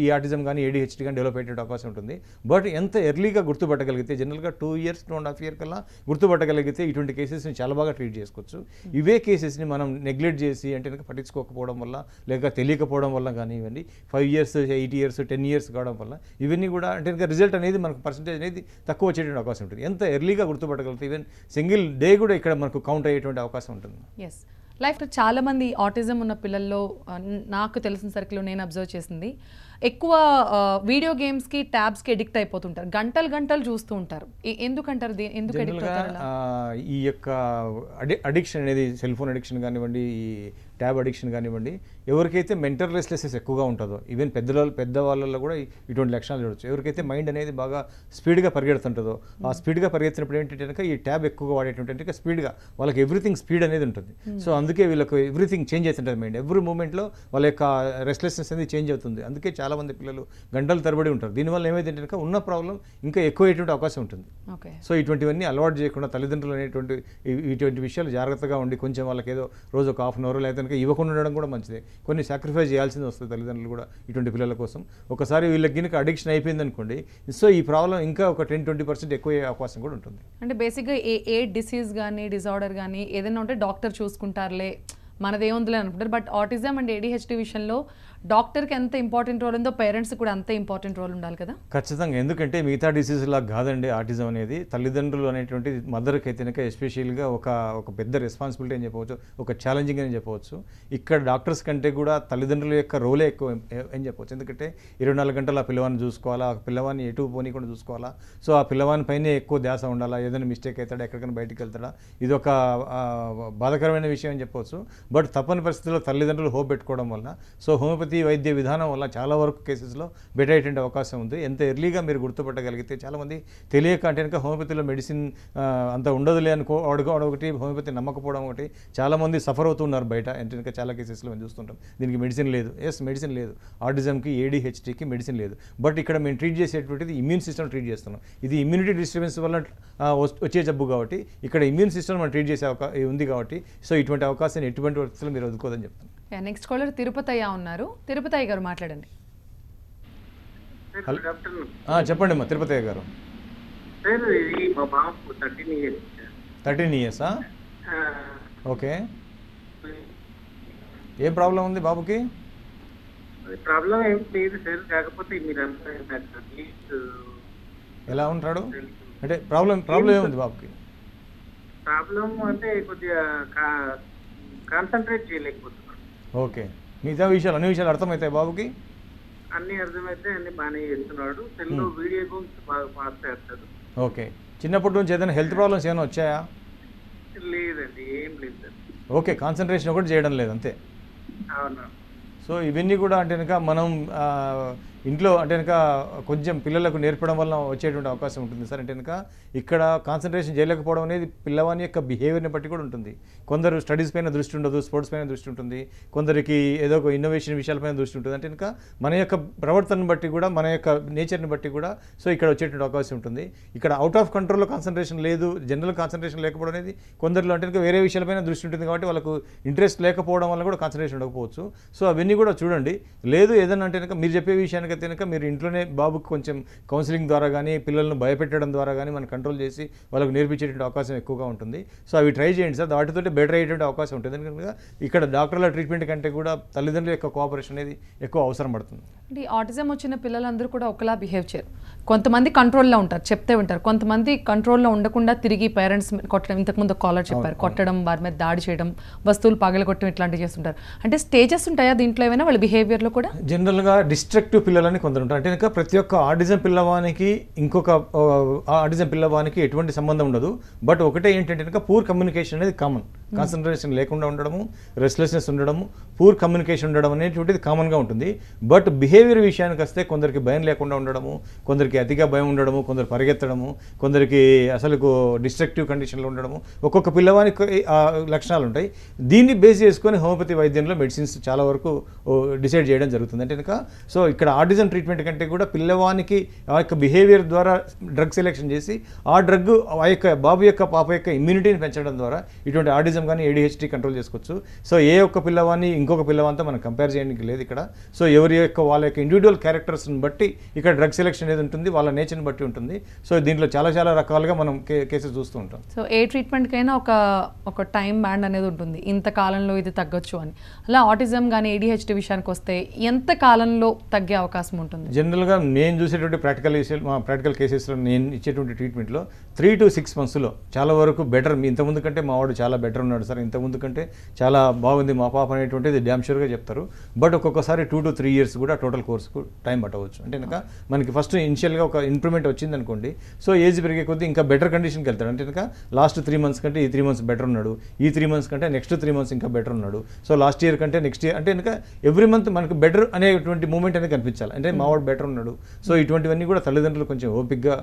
ఈ ఆర్టిజం కానీ ఏడిహెచ్డి కానీ డెవలప్ అయ్యే అవకాశం ఉంటుంది బట్ ఎంత ఎర్లీగా గుర్తుపట్టగలిగితే జనరల్గా two years two and half year కల్లా గుర్తుపట్టగలిగితే ఇటువంటి కేసెస్ని చాలా బాగా ట్రీట్ చేసుకోవచ్చు hmm. ఇవే కేసెస్ని మనం నెగ్లెక్ట్ చేసి ఏంటి పట్టించుకోకపోవడం వల్ల లేక తెలియకపోవడం వల్ల కానివ్వండి five years eight years ten years కావడం వల్ల ఇవన్నీ కూడా అంటే ఇంకా రిజల్ట్ అనేది మనకు పర్సంటేజ్ అనేది తక్కువ వచ్చేటువంటి అవకాశం ఉంటుంది ఎంత ఎర్లీగా గుర్తుపట్టగలుగుతాం ఈవెన్ సింగిల్ డే కూడా ఇక్కడ మనకు కౌంట్ అయ్యేటువంటి అవకాశం ఉంటుంది ఎస్ లైఫ్లో చాలామంది ఆటిజం ఉన్న పిల్లల్లో నాకు తెలిసిన సరికిలో నేను అబ్జర్వ్ చేసింది ఎక్కువ వీడియో గేమ్స్కి ట్యాబ్స్కి ఎడిక్ట్ అయిపోతుంటారు గంటలు గంటలు చూస్తూ ఉంటారు ఎందుకంటారు ఎందుకు ఎడిక్ట్ ఈ యొక్క అడిక్షన్ అనేది సెల్ ఫోన్ అడిక్షన్ కానివ్వండి ఈ ట్యాబ్ అడిక్షన్ కానివ్వండి ఎవరికైతే మెంటల్ రెస్లెసెస్ ఎక్కువగా ఉంటుందో ఈవెన్ పెద్ద పెద్దవాళ్ళలో కూడా ఇటువంటి లక్షణాలు చూడవచ్చు ఎవరికైతే మైండ్ అనేది బాగా స్పీడ్గా పరిగెడుతుంటుందో ఆ స్పీడ్గా hmm. పరిగెత్తినప్పుడు ఏంటంటే కనుక ఈ ట్యాబ్ ఎక్కువగా వాడేటువంటి స్పీడ్గా వాళ్ళకి ఎవ్రీథింగ్ స్పీడ్ అనేది ఉంటుంది hmm. సో అందుకే వీళ్ళకి ఎవ్రీథింగ్ చేంజ్ అవుతుంటుంది మైండ్ ఎవ్రీ మూమెంట్లో వాళ్ళ యొక్క రెస్లెస్నెస్ అనేది చేంజ్ అవుతుంది అందుకే చాలామంది పిల్లలు గంటల తరబడి ఉంటారు దీనివల్ల ఏమైంది కనుక ఉన్న ప్రాబ్లం ఇంకా ఎక్కువ అయ్యేటువంటి అవకాశం ఉంటుంది సో ఇటువంటివన్నీ అలవాటు చేయకుండా తల్లిదండ్రులు అనేటువంటి ఇటువంటి విషయాలు జాగ్రత్తగా ఉండి కొంచెం వాళ్ళకి ఏదో రోజు ఒక హాఫ్ అన్ అవర్ లేదా ఇవ్వకుండా ఉండడం కూడా మంచిదే కొన్ని సాక్రిఫైస్ చేయాల్సింది వస్తుంది తల్లిదండ్రులు కూడా ఇటువంటి పిల్లల కోసం ఒకసారి వీళ్ళకి గినక అడిక్షన్ అయిపోయింది అనుకోండి సో ఈ ప్రాబ్లం ఇంకా ఒక టెన్ ట్వంటీ పర్సెంట్ ఎక్కువ అవకాశం కూడా ఉంటుంది అంటే బేసిక్గా ఏ ఏ డిసీజ్ కానీ డిజార్డర్ కానీ ఏదైనా ఉంటే డాక్టర్ చూసుకుంటారులే మనదేముందిలే అనుకుంటారు బట్ ఆటిజం అండ్ ఏడిహెచ్డి విషయంలో డాక్టర్కి ఎంత ఇంపార్టెంట్ రోల్ ఉందో పేరెంట్స్ కూడా అంత ఇంపార్టెంట్ రోల్ ఉండాలి కదా ఖచ్చితంగా ఎందుకంటే మిగతా డిసీజ్ లాగా కాదండి ఆర్టిజం అనేది తల్లిదండ్రులు అనేటువంటి మదర్కి అయితేనక ఎస్పెషల్గా ఒక ఒక పెద్ద రెస్పాన్సిబిలిటీ అని చెప్పవచ్చు ఒక ఛాలెంజింగ్ అని చెప్పవచ్చు ఇక్కడ డాక్టర్స్ కంటే కూడా తల్లిదండ్రుల యొక్క రోలే ఎక్కువ అని చెప్పవచ్చు ఎందుకంటే ఇరవై నాలుగు గంటలు ఆ పిల్లవాన్ని చూసుకోవాలా ఆ పిల్లవాన్ని ఎటు పోనీకుండా చూసుకోవాలా సో ఆ పిల్లవాని పైనే ఎక్కువ ధ్యాస ఉండాలా ఏదైనా మిస్టేక్ అవుతాడా ఎక్కడికైనా బయటకు వెళ్తాడా ఇది ఒక బాధకరమైన విషయం అని చెప్పవచ్చు బట్ తప్పని పరిస్థితుల్లో తల్లిదండ్రులు హోప్ పెట్టుకోవడం వల్ల సో హోమియోపతి భారతీయ వైద్య విధానం వల్ల చాలా వరకు కేసెస్లో బెటర్ అయ్యేటువంటి అవకాశం ఉంది ఎంత ఎర్లీగా మీరు గుర్తుపట్టగలిగితే చాలామంది తెలియక అంటే కనుక హోమియోపతిలో మెడిసిన్ అంత ఉండదులే అనుకో అడగడం ఒకటి హోమియోపతి నమ్మకపోవడం ఒకటి చాలామంది సఫర్ అవుతున్నారు బయట అంటే కనుక చాలా కేసెస్లో మేము చూస్తుంటాం దీనికి మెడిసిన్ లేదు ఎస్ మెడిసిన్ లేదు ఆర్టిజంకి ఏడిహెచ్డికి మెడిసిన్ లేదు బట్ ఇక్కడ మేము ట్రీట్ చేసేటువంటిది ఇమ్యూన్ సిస్టమ్ ట్రీట్ చేస్తున్నాం ఇది ఇమ్యూనిటీ డిస్టర్బెన్స్ వల్ల వచ్చే జబ్బు కాబట్టి ఇక్కడ ఇమ్యూన్ సిస్టమ్ మనం ట్రీట్ చేసే అవకాశం ఉంది కాబట్టి సో ఇటువంటి అవకాశాన్ని ఎటువంటి వస్తువులు మీరు వదుకోదని చెప్తున్నాను నెక్స్ట్ కాలర్ తిరుపతయ్య ఉన్నారు తిరుపతయ్య గారు మాట్లాడండి చెప్పండి అమ్మా తిరుపతయ్య గారు థర్టీన్ ఇయర్స్ ఓకే ఏ ప్రాబ్లం ఉంది బాబుకి ప్రాబ్లం ఏం లేదు సార్ కాకపోతే uh, ఎలా ఉంటాడు అంటే ప్రాబ్లం ప్రాబ్లం ఏముంది బాబుకి ప్రాబ్లం అంటే కొద్దిగా కాన్సన్ట్రేట్ చేయలేకపోతుంది ఓకే మిగతా విషయాలు అన్ని విషయాలు అర్థమవుతాయి బాబుకి అన్ని అర్థమైతే అన్ని బాగానే చేస్తున్నాడు తెలుగు వీడియో గేమ్స్ బాగా ఫాస్ట్ చేస్తాడు ఓకే చిన్నప్పటి నుంచి ఏదైనా హెల్త్ ప్రాబ్లమ్స్ ఏమైనా వచ్చాయా లేదండి ఏం లేదు ఓకే కాన్సన్ట్రేషన్ ఒకటి చేయడం లేదు అంతే సో ఇవన్నీ కూడా అంటే కనుక మనం ఇంట్లో అంటే కనుక కొంచెం పిల్లలకు నేర్పడం వల్ల వచ్చేటువంటి అవకాశం ఉంటుంది సార్ అంటే కనుక ఇక్కడ కాన్సన్ట్రేషన్ చేయలేకపోవడం అనేది పిల్లవాని యొక్క బిహేవియర్ని బట్టి కూడా ఉంటుంది కొందరు స్టడీస్ పైన దృష్టి ఉండదు స్పోర్ట్స్ పైన దృష్టి ఉంటుంది కొందరికి ఏదో ఒక ఇన్నోవేషన్ విషయాలపైన దృష్టి ఉంటుంది అంటే కనుక మన యొక్క ప్రవర్తనను బట్టి కూడా మన యొక్క నేచర్ని బట్టి కూడా సో ఇక్కడ వచ్చేటువంటి అవకాశం ఉంటుంది ఇక్కడ అవుట్ ఆఫ్ కంట్రోల్లో కాన్సన్ట్రేషన్ లేదు జనరల్ కాన్సన్ట్రేషన్ లేకపోవడం అనేది కొందరిలో అంటే కనుక వేరే విషయాలపైన దృష్టి ఉంటుంది కాబట్టి వాళ్ళకు ఇంట్రెస్ట్ లేకపోవడం వల్ల కూడా కాన్సన్ట్రేషన్ ఉండకపోవచ్చు సో అవన్నీ కూడా చూడండి లేదు ఏదన్నా అంటే కనుక మీరు చెప్పే విషయానికి కనుక తినక మీరు ఇంట్లోనే బాబుకి కొంచెం కౌన్సిలింగ్ ద్వారా కానీ పిల్లలను భయపెట్టడం ద్వారా కానీ మనం కంట్రోల్ చేసి వాళ్ళకు నేర్పించేటువంటి అవకాశం ఎక్కువగా ఉంటుంది సో అవి ట్రై చేయండి సార్ వాటితో బెటర్ అయ్యేటువంటి అవకాశం ఉంటుంది ఎందుకంటే ఇక్కడ డాక్టర్ల ట్రీట్మెంట్ కంటే కూడా తల్లిదండ్రుల యొక్క కోఆపరేషన్ అనేది ఎక్కువ అవసరం పడుతుంది అంటే ఆటిజం వచ్చిన పిల్లలందరూ కూడా ఒకలా బిహేవ్ చేయరు కొంతమంది కంట్రోల్లో ఉంటారు చెప్తే ఉంటారు కొంతమంది కంట్రోల్లో ఉండకుండా తిరిగి పేరెంట్స్ కొట్టడం ఇంతకుముందు కాలర్ చెప్పారు కొట్టడం వారి మీద దాడి చేయడం వస్తువులు పగలగొట్టడం ఇట్లాంటివి చేస్తుంటారు అంటే స్టేజెస్ ఉంటాయా దీంట్లో ఏమైనా వాళ్ళ బిహేవియర్లో కూడా జనరల్గా డిస్ట్రక్టివ్ పిల్లలు పిల్లలని కొందరు ఉంటారు అంటే ఇంకా ప్రతి ఒక్క ఆర్టిజం పిల్లవానికి ఇంకొక ఆర్టిజం పిల్లవానికి ఎటువంటి సంబంధం ఉండదు బట్ ఒకటే ఏంటంటే కనుక పూర్ కమ్యూనికేషన్ అనేది కామన్ కాన్సన్ట్రేషన్ hmm. లేకుండా ఉండడము రెస్ట్లెస్నెస్ ఉండడము పూర్ కమ్యూనికేషన్ ఉండడం అనేటువంటిది కామన్గా ఉంటుంది బట్ బిహేవియర్ విషయానికి వస్తే కొందరికి భయం లేకుండా ఉండడము కొందరికి అతిగా భయం ఉండడము కొందరు పరిగెత్తడము కొందరికి అసలు డిస్ట్రక్టివ్ కండిషన్లో ఉండడము ఒక్కొక్క పిల్లవానికి లక్షణాలు ఉంటాయి దీన్ని బేస్ చేసుకొని హోమియోపతి వైద్యంలో మెడిసిన్స్ చాలా వరకు డిసైడ్ చేయడం జరుగుతుంది అంటే కనుక సో ఇక్కడ ఆర్టిజన్ ట్రీట్మెంట్ కంటే కూడా పిల్లవానికి ఆ యొక్క బిహేవియర్ ద్వారా డ్రగ్ సెలెక్షన్ చేసి ఆ డ్రగ్ ఆ యొక్క బాబు యొక్క పాప యొక్క ఇమ్యూనిటీని పెంచడం ద్వారా ఇటువంటి ఆర్టిజం ఆటిజం కానీ ఏడిహెచ్డి కంట్రోల్ చేసుకోవచ్చు సో ఏ ఒక్క పిల్లవాన్ని ఇంకొక పిల్లవాన్తో మనం కంపేర్ చేయడానికి లేదు ఇక్కడ సో ఎవరి యొక్క వాళ్ళ యొక్క ఇండివిజువల్ క్యారెక్టర్స్ని బట్టి ఇక్కడ డ్రగ్ సెలెక్షన్ అనేది ఉంటుంది వాళ్ళ నేచర్ని బట్టి ఉంటుంది సో దీంట్లో చాలా చాలా రకాలుగా మనం కేసెస్ చూస్తూ ఉంటాం సో ఏ ట్రీట్మెంట్కైనా ఒక ఒక టైం బ్యాండ్ అనేది ఉంటుంది ఇంత కాలంలో ఇది తగ్గొచ్చు అని అలా ఆటిజం కానీ ఏడిహెచ్డి విషయానికి వస్తే ఎంత కాలంలో తగ్గే అవకాశం ఉంటుంది జనరల్గా నేను చూసేటువంటి ప్రాక్టికల్ ప్రాక్టికల్ కేసెస్లో నేను ఇచ్చేటువంటి ట్రీట్మెంట్లో త్రీ టు సిక్స్ మంత్స్లో చాలా వరకు బెటర్ ఇంతకుముందు కంటే మా వాడు చాలా బెటర్ ఉన్నాడు సార్ ఇంతకుముందు కంటే చాలా బాగుంది మా పాప అనేటువంటిది డ్యామ్ షూర్గా చెప్తారు బట్ ఒక్కొక్కసారి టూ టు త్రీ ఇయర్స్ కూడా టోటల్ కోర్సుకు టైం పట్టవచ్చు అంటే కనుక మనకి ఫస్ట్ ఇనిషియల్గా ఒక ఇంప్రూవ్మెంట్ వచ్చింది అనుకోండి సో ఏజ్ పెరిగే కొద్దీ ఇంకా బెటర్ కండిషన్కి వెళ్తాడు అంటే కనుక లాస్ట్ త్రీ మంత్స్ కంటే ఈ త్రీ మంత్స్ బెటర్ ఉన్నాడు ఈ త్రీ మంత్స్ కంటే నెక్స్ట్ త్రీ మంత్స్ ఇంకా బెటర్ ఉన్నాడు సో లాస్ట్ ఇయర్ కంటే నెక్స్ట్ ఇయర్ అంటే కనుక ఎవ్రీ మంత్ మనకు బెటర్ అనేటువంటి మూమెంట్ అనేది కనిపించాలి అంటే మా వాడు బెటర్ ఉన్నాడు సో ఇటువంటివన్నీ కూడా తల్లిదండ్రులు కొంచెం ఓపిక్గా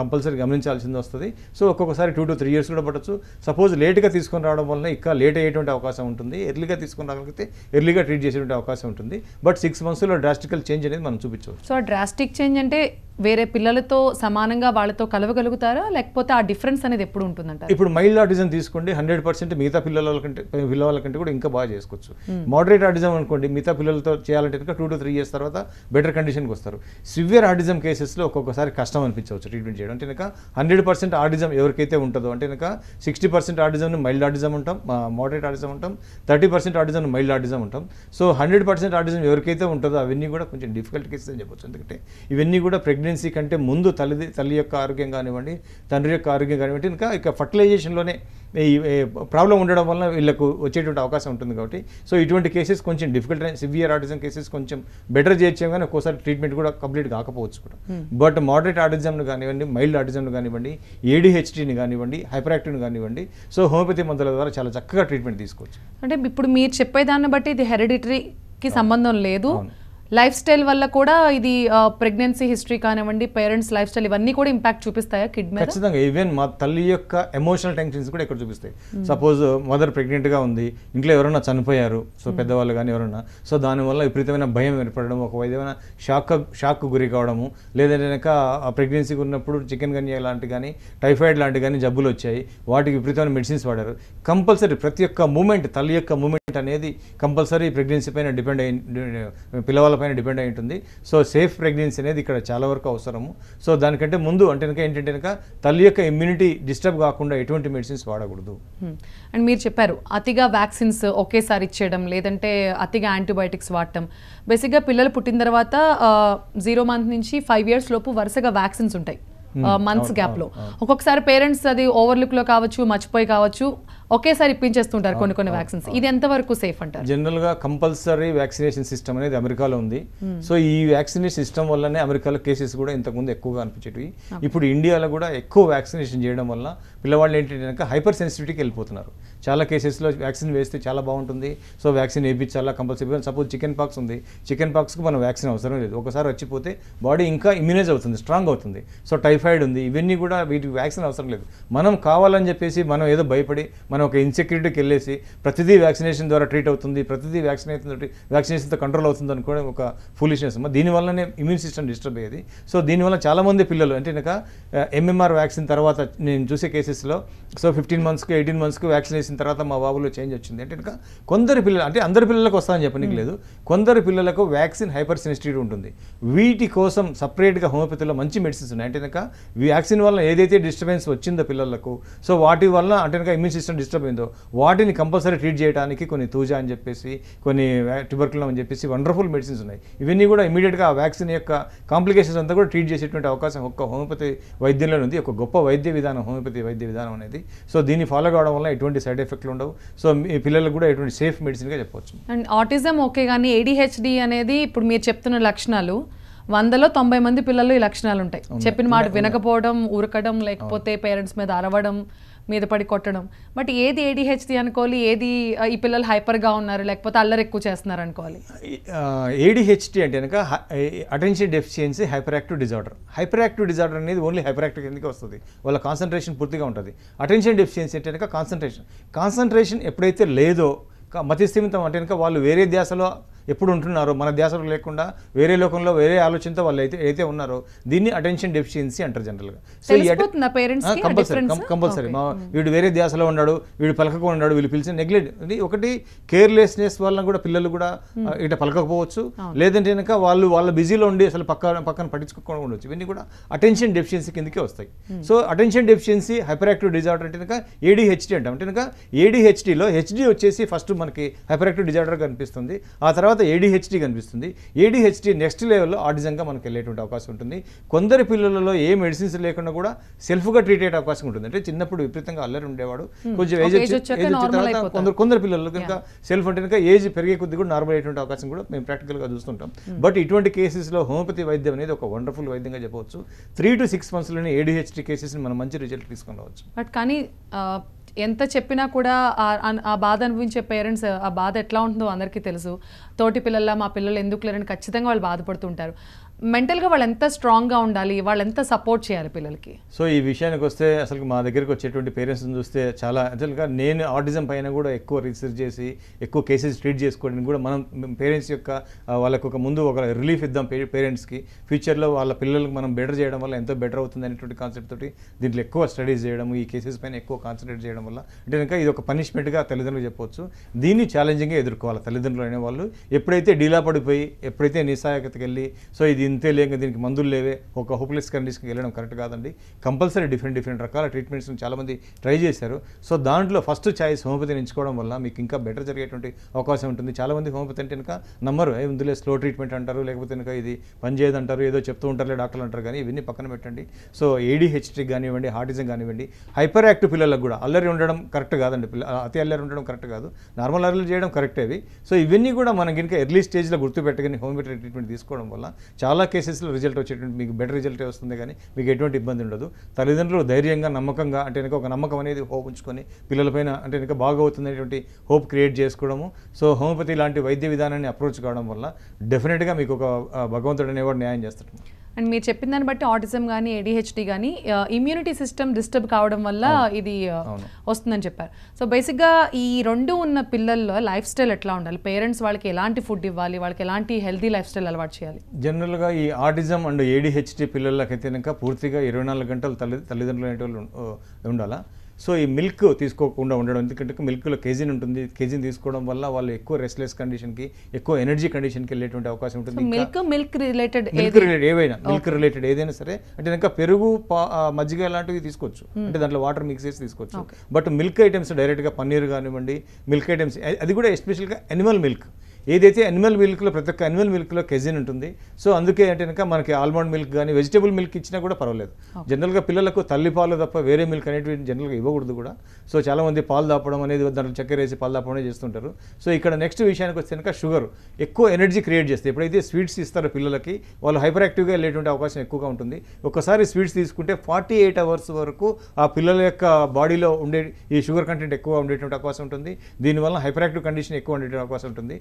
కంపల్సరీ గమనించాల్సింది వస్తుంది సో ఒక్కొక్కసారి టూ టు త్రీ ఇయర్స్ కూడా పట్టచ్చు సపోజ్ లేట్గా తీసుకున్న తీసుకొని రావడం వల్ల ఇంకా లేట్ అయ్యేటువంటి అవకాశం ఉంటుంది ఎర్లీగా తీసుకుని రాగలిగితే ఎర్లీగా ట్రీట్ చేసేటువంటి అవకాశం ఉంటుంది బట్ సిక్స్ మంత్స్లో డ్రాస్టికల్ చేంజ్ అనేది మనం చూపించవచ్చు సో డ్రాస్టిక్ చేంజ్ అంటే వేరే పిల్లలతో సమానంగా వాళ్ళతో కలవగలుగుతారా లేకపోతే ఆ డిఫరెన్స్ అనేది ఎప్పుడు ఉంటుందంట ఇప్పుడు మైల్డ్ ఆర్టిజం తీసుకోండి హండ్రెడ్ పర్సెంట్ మిగతా పిల్లల కంటే పిల్లల కంటే కూడా ఇంకా బాగా చేసుకోవచ్చు మోడరేట్ ఆర్టిజం అనుకోండి మిగతా పిల్లలతో చేయాలంటే కనుక టూ టు త్రీ ఇయర్స్ తర్వాత బెటర్ కండిషన్కి వస్తారు సివియర్ ఆర్టిజం కేసెస్లో ఒక్కొక్కసారి కష్టం అనిపించవచ్చు ట్రీట్మెంట్ చేయడం అంటే కనుక హండ్రెడ్ పర్సెంట్ ఆర్టిజం ఎవరికైతే ఉంటుందో అంటే కనుక sixty percent autism mild autism ఉంటాం మోడరేట్ ఆర్టిజం ఉంటాం thirty percent autism mild autism ఉంటాం సో హండ్రెడ్ పర్సెంట్ ఆర్టిజం ఎవరికైతే ఉంటుందో అవన్నీ కూడా కొంచెం డిఫికల్ట్ కేసెస్ అని చెప్పొచ్చు ఎందుకంటే ఇవన్నీ కూడా ప్రెగ్నెంట్ ప్రెగ్నెన్సీ కంటే ముందు తల్లి తల్లి యొక్క ఆరోగ్యం కానివ్వండి తండ్రి యొక్క ఆరోగ్యం కానివ్వండి ఇంకా ఇక ఫర్టిలైజేషన్లోనే ఈ ప్రాబ్లం ఉండడం వల్ల వీళ్ళకు వచ్చేటువంటి అవకాశం ఉంటుంది కాబట్టి సో ఇటువంటి కేసెస్ కొంచెం డిఫికల్ట్ అయిన సివియర్ ఆర్టిజం కేసెస్ కొంచెం బెటర్ చేయొచ్చాం కానీ ఒక్కోసారి ట్రీట్మెంట్ కూడా కంప్లీట్ కాకపోవచ్చు కూడా బట్ మోడరేట్ ఆర్టిజంను కానివ్వండి మైల్డ్ ఆర్టిజంను కానివ్వండి ఏడిహెచ్డిని కానివ్వండి హైపర్ యాక్టివ్ని కానివ్వండి సో హోమియోపతి మందుల ద్వారా చాలా చక్కగా ట్రీట్మెంట్ తీసుకోవచ్చు అంటే ఇప్పుడు మీరు చెప్పేదాన్ని బట్టి ఇది హెరిడిటరీకి సంబంధం లేదు లైఫ్ స్టైల్ వల్ల కూడా ఇది ప్రెగ్నెన్సీ హిస్టరీ కానివ్వండి పేరెంట్స్ లైఫ్ స్టైల్ ఇవన్నీ కూడా ఇంపాక్ట్ చూపిస్తాయా కిడ్నీ ఖచ్చితంగా ఈవెన్ మా తల్లి యొక్క ఎమోషనల్ టెన్షన్స్ కూడా ఇక్కడ చూపిస్తాయి సపోజ్ మదర్ ప్రెగ్నెంట్గా ఉంది ఇంట్లో ఎవరైనా చనిపోయారు సో hmm. పెద్దవాళ్ళు కానీ ఎవరైనా సో దానివల్ల విపరీతమైన భయం ఏర్పడడం ఒక ఏదైనా షాక్ షాక్ గురి కావడము లేదంటే కనుక ప్రెగ్నెన్సీకి ఉన్నప్పుడు చికెన్ గన్యా లాంటి కానీ టైఫాయిడ్ లాంటి కానీ జబ్బులు వచ్చాయి వాటికి విపరీతమైన మెడిసిన్స్ వాడారు కంపల్సరీ ప్రతి ఒక్క మూమెంట్ తల్లి యొక్క మూమెంట్ అనేది కంపల్సరీ ప్రెగ్నెన్సీ పైన డిపెండ్ అయి పిల్లవాళ్ళ పైన డిపెండ్ అయి ఉంటుంది సో సేఫ్ ప్రెగ్నెన్సీ అనేది ఇక్కడ చాలా వరకు అవసరము సో దానికంటే ముందు అంటే ఏంటంటే కనుక తల్లి యొక్క ఇమ్యూనిటీ డిస్టర్బ్ కాకుండా ఎటువంటి మెడిసిన్స్ వాడకూడదు అండ్ మీరు చెప్పారు అతిగా వ్యాక్సిన్స్ ఒకేసారి ఇచ్చేయడం లేదంటే అతిగా యాంటీబయాటిక్స్ వాడటం బేసిక్గా పిల్లలు పుట్టిన తర్వాత జీరో మంత్ నుంచి ఫైవ్ ఇయర్స్ లోపు వరుసగా వ్యాక్సిన్స్ ఉంటాయి మంత్స్ గ్యాప్లో ఒక్కొక్కసారి పేరెంట్స్ అది ఓవర్లుక్లో కావచ్చు మర్చిపోయి కావచ్చు ఒకేసారి ఇప్పించేస్తుంటారు కొన్ని కొన్ని వ్యాక్సిన్స్ ఇది ఎంతవరకు సేఫ్ అంటారు గా కంపల్సరీ వ్యాక్సినేషన్ సిస్టమ్ అనేది అమెరికాలో ఉంది hmm. సో ఈ వ్యాక్సినేషన్ సిస్టమ్ వల్లనే అమెరికాలో కేసెస్ కూడా ఇంతకుముందు ఎక్కువగా అనిపించేవి ఇప్పుడు ఇండియాలో కూడా ఎక్కువ వ్యాక్సినేషన్ చేయడం వల్ల పిల్లవాళ్ళు ఏంటంటే కనుక హైపర్ సెన్సిటివిటీకి వెళ్ళిపోతున్నారు చాలా కేసెస్లో వ్యాక్సిన్ వేస్తే చాలా బాగుంటుంది సో వ్యాక్సిన్ వేయించాలా కంపల్సరీ సపోజ్ చికెన్ పాక్స్ ఉంది చికెన్ పాక్స్కి మనం వ్యాక్సిన్ అవసరం లేదు ఒకసారి వచ్చిపోతే బాడీ ఇంకా ఇమ్యూనైజ్ అవుతుంది స్ట్రాంగ్ అవుతుంది సో టైఫాయిడ్ ఉంది ఇవన్నీ కూడా వీటికి వ్యాక్సిన్ అవసరం లేదు మనం కావాలని చెప్పేసి మనం ఏదో భయపడి మనం మనం ఒక ఇన్సెక్యూరిటీకి వెళ్ళేసి ప్రతిదీ వ్యాక్సినేషన్ ద్వారా ట్రీట్ అవుతుంది ప్రతిదీ వ్యాక్సినేషన్ వ్యాక్సినేషన్తో కంట్రోల్ అవుతుంది అనుకోవడం ఒక ఫూలిష్నెస్ దీనివల్లనే ఇమ్యూన్ సిస్టమ్ డిస్టర్బ్ అయ్యేది సో దీనివల్ల చాలామంది పిల్లలు అంటే ఇక ఎంఎంఆర్ వ్యాక్సిన్ తర్వాత నేను చూసే కేసెస్లో సో ఫిఫ్టీన్ మంత్స్కి ఎయిటీన్ మంత్స్కి వ్యాక్సిన్ వేసిన తర్వాత మా బాబులో చేంజ్ వచ్చింది అంటే ఇక కొందరు పిల్లలు అంటే అందరి పిల్లలకు వస్తామని చెప్పనికి లేదు కొందరు పిల్లలకు వ్యాక్సిన్ హైపర్ ఉంటుంది వీటి కోసం సపరేట్గా హోమియోపతిలో మంచి మెడిసిన్స్ ఉన్నాయి అంటే ఇక వ్యాక్సిన్ వల్ల ఏదైతే డిస్టర్బెన్స్ వచ్చిందో పిల్లలకు సో వాటి వల్ల అంటే ఇంకా ఇమ్యూన్ సిస్టమ్ డిస్టర్బ్ అయిందో వాటిని కంపల్సరీ ట్రీట్ చేయడానికి కొన్ని తూజా అని చెప్పేసి కొన్ని ట్యూబర్కులం అని చెప్పేసి వండర్ఫుల్ మెడిసిన్స్ ఉన్నాయి ఇవన్నీ కూడా ఇమీడియట్గా ఆ వ్యాక్సిన్ యొక్క కాంప్లికేషన్స్ అంతా కూడా ట్రీట్ చేసేటువంటి అవకాశం ఒక్క హోమియోపతి వైద్యంలో ఉంది ఒక గొప్ప వైద్య విధానం హోమియోపతి వైద్య విధానం అనేది సో దీన్ని ఫాలో కావడం వల్ల ఎటువంటి సైడ్ ఎఫెక్ట్లు ఉండవు సో మీ పిల్లలకు కూడా ఎటువంటి సేఫ్ మెడిసిన్గా చెప్పవచ్చు అండ్ ఆటిజం ఓకే కానీ ఏడిహెచ్డి అనేది ఇప్పుడు మీరు చెప్తున్న లక్షణాలు వందలో తొంభై మంది పిల్లలు ఈ లక్షణాలు ఉంటాయి చెప్పిన మాట వినకపోవడం ఉరకడం లేకపోతే పేరెంట్స్ మీద అరవడం మీద పడి కొట్టడం బట్ ఏది ఏడిహెచ్డి అనుకోవాలి ఏది ఈ పిల్లలు హైపర్గా ఉన్నారు లేకపోతే అల్లరి ఎక్కువ చేస్తున్నారు అనుకోవాలి ఏడిహెచ్డి అంటే కనుక attention deficiency hyper active disorder hyper active disorder అనేది ఓన్లీ హైపర్ యాక్టివ్ కిందకి వస్తుంది వాళ్ళ కాన్సన్ట్రేషన్ పూర్తిగా ఉంటుంది అటెన్షన్ డెఫిషియన్సీ అంటే కనుక కాన్సన్ట్రేషన్ కాన్సన్ట్రేషన్ ఎప్పుడైతే లేదో మతిస్థిమితం అంటే కనుక వాళ్ళు వేరే దేశంలో ఎప్పుడు ఉంటున్నారో మన దేశంలో లేకుండా వేరే లోకంలో వేరే ఆలోచనతో వాళ్ళు అయితే అయితే ఉన్నారో దీన్ని అటెన్షన్ డెఫిషియన్సీ అంటారు జనరల్గా సో కంపల్సరీ కంపల్సరీ వీడు వేరే దేశంలో ఉన్నాడు వీడు పలకకుండా ఉన్నాడు వీళ్ళు పిలిచిన నెగ్లెక్ట్ అది ఒకటి కేర్లెస్నెస్ వలన కూడా పిల్లలు కూడా hmm. ఇట పలకపోవచ్చు లేదంటే కనుక వాళ్ళు వాళ్ళ బిజీలో ఉండి అసలు పక్కన పక్కన పట్టించుకోకుండా ఉండొచ్చు ఇవన్నీ కూడా అటెన్షన్ డెఫిషియన్సీ కిందకే వస్తాయి so attention deficiency hyper active disorder అంటే కనుక ఏడీహెచ్డీ అంటాం అంటే కనుక ఏడీహెచ్డీలో హెచ్డి వచ్చేసి ఫస్ట్ మనకి హైపర్ యాక్టివ్ డిజార్డర్ కనిపిస్తుంది ఆ తర్వాత తర్వాత ఏడిహెచ్డి కనిపిస్తుంది ఏడిహెచ్డి నెక్స్ట్ లెవెల్లో ఆటిజంగా మనకు వెళ్ళేటువంటి అవకాశం ఉంటుంది కొందరి పిల్లలలో ఏ మెడిసిన్స్ లేకుండా కూడా సెల్ఫ్గా ట్రీట్ అయ్యే అవకాశం ఉంటుంది అంటే చిన్నప్పుడు విపరీతంగా అల్లరి ఉండేవాడు hmm. కొంచెం తర్వాత కొందరు కొందరు పిల్లలు కనుక సెల్ఫ్ అంటే కనుక ఏజ్ పెరిగే కొద్ది కూడా నార్మల్ అయ్యేటువంటి అవకాశం కూడా మేము ప్రాక్టికల్గా చూస్తుంటాం బట్ hmm. ఇటువంటి కేసెస్లో హోమియోపతి వైద్యం అనేది ఒక వండర్ఫుల్ వైద్యంగా చెప్పవచ్చు త్రీ టు సిక్స్ మంత్స్లోనే ఏడిహెచ్డి కేసెస్ని మనం మంచి రిజల్ట్ తీసుకుని రావచ్చు బట్ కానీ ఎంత చెప్పినా కూడా ఆ బాధ అనుభవించే పేరెంట్స్ ఆ బాధ ఎట్లా ఉంటుందో అందరికీ తెలుసు తోటి పిల్లల మా పిల్లలు ఎందుకు లేరని ఖచ్చితంగా వాళ్ళు బాధపడుతుంటారు మెంటల్గా వాళ్ళు ఎంత స్ట్రాంగ్గా ఉండాలి వాళ్ళు ఎంత సపోర్ట్ చేయాలి పిల్లలకి సో ఈ విషయానికి వస్తే అసలు మా దగ్గరికి వచ్చేటువంటి పేరెంట్స్ని చూస్తే చాలా అసలుగా నేను ఆర్టిజం పైన కూడా ఎక్కువ రీసెర్చ్ చేసి ఎక్కువ కేసెస్ ట్రీట్ చేసుకోవడానికి కూడా మనం పేరెంట్స్ యొక్క వాళ్ళకు ఒక ముందు ఒక రిలీఫ్ ఇద్దాం పేరెంట్స్కి ఫ్యూచర్లో వాళ్ళ పిల్లలకు మనం బెటర్ చేయడం వల్ల ఎంతో బెటర్ అవుతుంది అనేటువంటి కాన్సెప్ట్ తోటి దీంట్లో ఎక్కువ స్టడీస్ చేయడం ఈ కేసెస్ పైన ఎక్కువ కాన్సన్ట్రేట్ చేయడం వల్ల అంటే కనుక ఇది ఒక పనిష్మెంట్గా తల్లిదండ్రులు చెప్పవచ్చు దీన్ని ఛాలెంజింగ్గా ఎదుర్కోవాలి తల్లిదండ్రులు అనే వాళ్ళు ఎప్పుడైతే డీలా పడిపోయి ఎప్పుడైతే నిస్సాయకతకి వెళ్ళి సో ఇది ఇంతే లేక దీనికి మందులు లేవే ఒక హోప్లెస్ కండిషన్కి వెళ్ళడం కరెక్ట్ కాదండి కంపల్సరీ డిఫరెంట్ డిఫరెంట్ రకాల ట్రీట్మెంట్స్ని చాలామంది ట్రై చేశారు సో దాంట్లో ఫస్ట్ ఛాయిస్ హోమియోపతిని ఎంచుకోవడం వల్ల మీకు ఇంకా బెటర్ జరిగేటువంటి అవకాశం ఉంటుంది చాలామంది హోమియోపతి అంటే కనుక నమ్మరు ఇందులో స్లో ట్రీట్మెంట్ అంటారు లేకపోతే కనుక ఇది పనిచేయదు అంటారు ఏదో చెప్తూ ఉంటారులే డాక్టర్లు అంటారు కానీ ఇవన్నీ పక్కన పెట్టండి సో ఏడీహెచ్టీ కానివ్వండి హార్టిజం కానివ్వండి హైపర్ యాక్టివ్ పిల్లలకు కూడా అల్లరి ఉండడం కరెక్ట్ కాదండి పిల్ల అతి అల్లరి ఉండడం కరెక్ట్ కాదు నార్మల్ అల్లరి చేయడం కరెక్ట్ అవి సో ఇవన్నీ కూడా మనం కనుక ఎర్లీ స్టేజ్లో గుర్తుపెట్టగానే హోమియోపతి ట్రీట్మెంట్ తీసుకోవడం వల్ల చాలా చాలా కేసెస్లో రిజల్ట్ వచ్చేటువంటి మీకు బెటర్ రిజల్ట్ వస్తుంది కానీ మీకు ఎటువంటి ఇబ్బంది ఉండదు తల్లిదండ్రులు ధైర్యంగా నమ్మకంగా అంటే ఒక నమ్మకం అనేది హోప్ ఉంచుకొని పిల్లలపైన అంటే ఇంకా బాగా హోప్ క్రియేట్ చేసుకోవడము సో హోమియోపతి లాంటి వైద్య విధానాన్ని అప్రోచ్ కావడం వల్ల డెఫినెట్గా మీకు ఒక భగవంతుడు అనేవాడు న్యాయం చేస్తాడు అండ్ మీరు చెప్పిన దాన్ని బట్టి ఆటిజం కానీ ఏడిహెచ్డి కానీ ఇమ్యూనిటీ సిస్టమ్ డిస్టర్బ్ కావడం వల్ల ఇది వస్తుందని చెప్పారు సో బేసిక్గా ఈ రెండు ఉన్న పిల్లల్లో లైఫ్ స్టైల్ ఎట్లా ఉండాలి పేరెంట్స్ వాళ్ళకి ఎలాంటి ఫుడ్ ఇవ్వాలి వాళ్ళకి ఎలాంటి హెల్తీ లైఫ్ స్టైల్ అలవాటు చేయాలి జనరల్గా ఈ ఆటిజం అండ్ ఏడిహెచ్డి పిల్లలకి కనుక పూర్తిగా ఇరవై నాలుగు గంటలు తల్లి తల్లిదండ్రులు ఉండాలా సో ఈ మిల్క్ తీసుకోకుండా ఉండడం ఎందుకంటే మిల్క్లో కేజీన్ ఉంటుంది కేజీన్ తీసుకోవడం వల్ల వాళ్ళు ఎక్కువ రెస్ట్లెస్ కండిషన్కి ఎక్కువ ఎనర్జీ కండిషన్కి వెళ్ళేటువంటి అవకాశం ఉంటుంది milk milk related milk related ఏవైనా మిల్క్ రిలేటెడ్ ఏదైనా సరే అంటే ఇంకా పెరుగు మజ్జిగ లాంటివి తీసుకోవచ్చు అంటే దాంట్లో వాటర్ మిక్స్ చేసి తీసుకోవచ్చు బట్ మిల్క్ ఐటమ్స్ డైరెక్ట్గా పన్నీర్ కానివ్వండి మిల్క్ ఐటమ్స్ అది కూడా ఎస్పెషల్గా అనిమల్ మిల్క్ ఏదైతే అనిమల్ మిల్క్లో ప్రతి ఒక్క అనిమల్ మిల్క్లో కెజిన్ ఉంటుంది సో అందుకే అంటే కనుక మనకి ఆల్మండ్ మిల్క్ కానీ వెజిటేబుల్ మిల్క్ ఇచ్చినా కూడా పర్వాలేదు జనరల్గా పిల్లలకు తల్లి పాలు తప్ప వేరే మిల్క్ అనేటివి జనరల్గా ఇవ్వకూడదు కూడా సో చాలామంది పాలు దాపడం అనేది దాంట్లో చక్కెర వేసి పాలు దాపడమే చేస్తుంటారు సో ఇక్కడ నెక్స్ట్ విషయానికి వస్తే కనుక షుగర్ ఎక్కువ ఎనర్జీ క్రియేట్ చేస్తే ఎప్పుడైతే స్వీట్స్ ఇస్తారో పిల్లలకి వాళ్ళు హైపర్ యాక్టివ్గా వెళ్ళేటువంటి అవకాశం ఎక్కువగా ఉంటుంది ఒక్కసారి స్వీట్స్ తీసుకుంటే ఫార్టీ ఎయిట్ అవర్స్ వరకు ఆ పిల్లల యొక్క బాడీలో ఉండే ఈ షుగర్ కంటెంట్ ఎక్కువ ఉండేటువంటి అవకాశం ఉంటుంది దీనివల్ల హైపర్ యాక్టివ్ కండిషన్ ఎక్కువ ఉండేటువంటి అవకాశం ఉంటుంది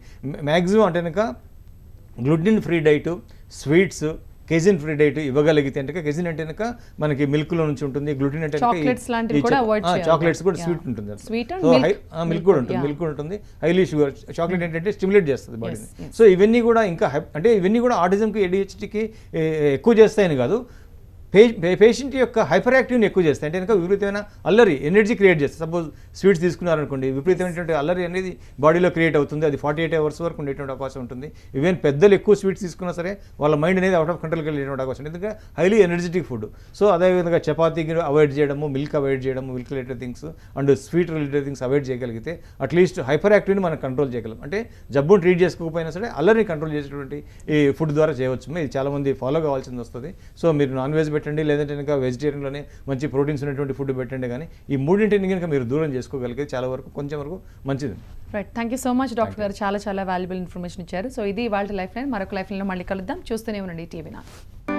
మ్యాక్సిమం అంటే కనుక gluten free diet sweets casein free diet ఇవ్వగలిగితే అంటే కెజిన్ అంటే కనుక మనకి మిల్క్ లో నుంచి ఉంటుంది గ్లూటిన్ అంటే చాక్లెట్స్ కూడా స్వీట్ ఉంటుంది మిల్క్ కూడా ఉంటుంది మిల్క్ కూడా ఉంటుంది హైలీ షుగర్ చాక్లెట్ ఏంటంటే స్టిమ్యులేట్ చేస్తుంది బాడీని సో ఇవన్నీ కూడా ఇంకా అంటే ఇవన్నీ కూడా ఆర్టిజంకి ఏడిహెచ్డికి ఎక్కువ చేస్తాయని కాదు పే పేషెంట్ యొక్క హైపర్ యాక్టివ్ని ఎక్కువ చేస్తాయి అంటే కనుక విపరీతమైన అల్లరి ఎనర్జీ క్రియేట్ చేస్తాయి సపోజ్ స్వీట్స్ తీసుకున్నారనుకోండి విపరీతమైనటువంటి అల్లరి అనేది బాడీలో క్రియేట్ అవుతుంది అది ఫార్టీ ఎయిట్ అవర్స్ వరకు ఉండేటువంటి అవకాశం ఉంటుంది ఈవెన్ పెద్దలు ఎక్కువ స్వీట్స్ తీసుకున్నా సరే వాళ్ళ మైండ్ అనేది అవుట్ ఆఫ్ కంట్రోల్కి వెళ్ళేటువంటి అవకాశం ఎందుకంటే హైలీ ఎనర్జెటిక్ ఫుడ్ సో అదేవిధంగా చపాతి అవాయిడ్ చేయడము మిల్క్ అవాయిడ్ చేయడము milk related things and sweet related things avoid చేయగలిగితే అట్లీస్ట్ హైపర్ యాక్టివ్ని మనం కంట్రోల్ చేయగలం అంటే జబ్బును ట్రీట్ చేసుకోకపోయినా సరే అల్లరిని కంట్రోల్ చేసేటువంటి ఈ ఫుడ్ ద్వారా చేయవచ్చు ఇది చాలామంది ఫాలో కావాల్సింది వస్తుంది సో మీరు నాన్ వెజ్ పెట్టండి లేదంటే కనుక వెజిటేరియన్లోనే మంచి ప్రోటీన్స్ ఉన్నటువంటి ఫుడ్ పెట్టండి కానీ ఈ మూడింటిని కనుక మీరు దూరం చేసుకోగలిగితే చాలా వరకు కొంచెం వరకు మంచిది right thank you so much doctor గారు చాలా చాలా వాల్యుబుల్ ఇన్ఫర్మేషన్ ఇచ్చారు సో ఇది వాళ్ళ లైఫ్ లైన్ మరొక లైఫ్ లైన్లో మళ్ళీ కలుద్దాం చూస్తూనే ఉండండి టీవీ నా